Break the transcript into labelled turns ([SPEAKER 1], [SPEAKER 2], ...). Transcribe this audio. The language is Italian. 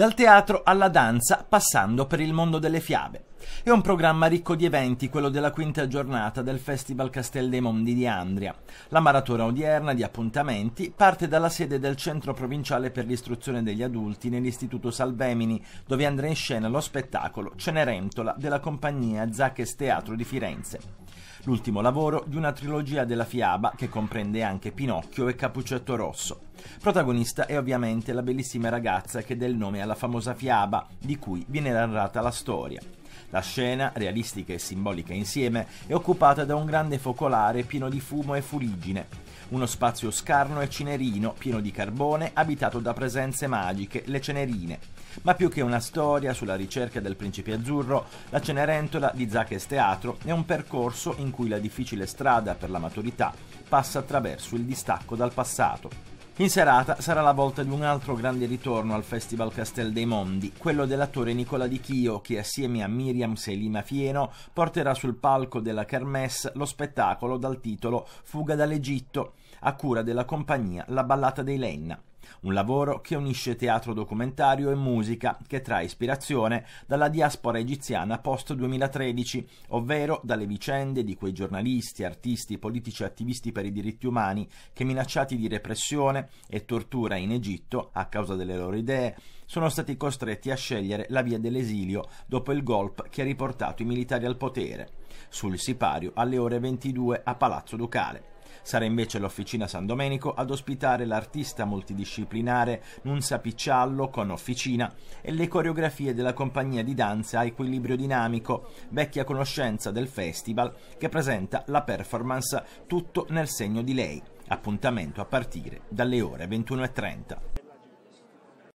[SPEAKER 1] dal teatro alla danza, passando per il mondo delle fiabe. È un programma ricco di eventi, quello della quinta giornata del Festival Castel dei Mondi di Andria. La maratona odierna di appuntamenti parte dalla sede del Centro Provinciale per l'Istruzione degli Adulti nell'Istituto Salvemini, dove andrà in scena lo spettacolo Cenerentola della compagnia Zacches Teatro di Firenze l'ultimo lavoro di una trilogia della fiaba che comprende anche Pinocchio e Capuccetto Rosso. Protagonista è ovviamente la bellissima ragazza che dà il nome alla famosa fiaba di cui viene narrata la storia. La scena, realistica e simbolica insieme, è occupata da un grande focolare pieno di fumo e fuligine. Uno spazio scarno e cinerino, pieno di carbone, abitato da presenze magiche, le cenerine. Ma più che una storia sulla ricerca del principe azzurro, la Cenerentola di Zacches Teatro è un percorso in cui la difficile strada per la maturità passa attraverso il distacco dal passato. In serata sarà la volta di un altro grande ritorno al Festival Castel dei Mondi, quello dell'attore Nicola Di Chio, che assieme a Miriam Selima Fieno porterà sul palco della Kermesse lo spettacolo dal titolo Fuga dall'Egitto, a cura della compagnia La Ballata dei Lenna un lavoro che unisce teatro documentario e musica che trae ispirazione dalla diaspora egiziana post 2013, ovvero dalle vicende di quei giornalisti, artisti, politici e attivisti per i diritti umani che minacciati di repressione e tortura in Egitto a causa delle loro idee sono stati costretti a scegliere la via dell'esilio dopo il golpe che ha riportato i militari al potere, sul sipario alle ore 22 a Palazzo Ducale. Sarà invece l'Officina San Domenico ad ospitare l'artista multidisciplinare Nunza Picciallo con Officina e le coreografie della compagnia di danza Equilibrio Dinamico, vecchia conoscenza del festival che presenta la performance Tutto nel segno di lei appuntamento a partire dalle ore 21.30.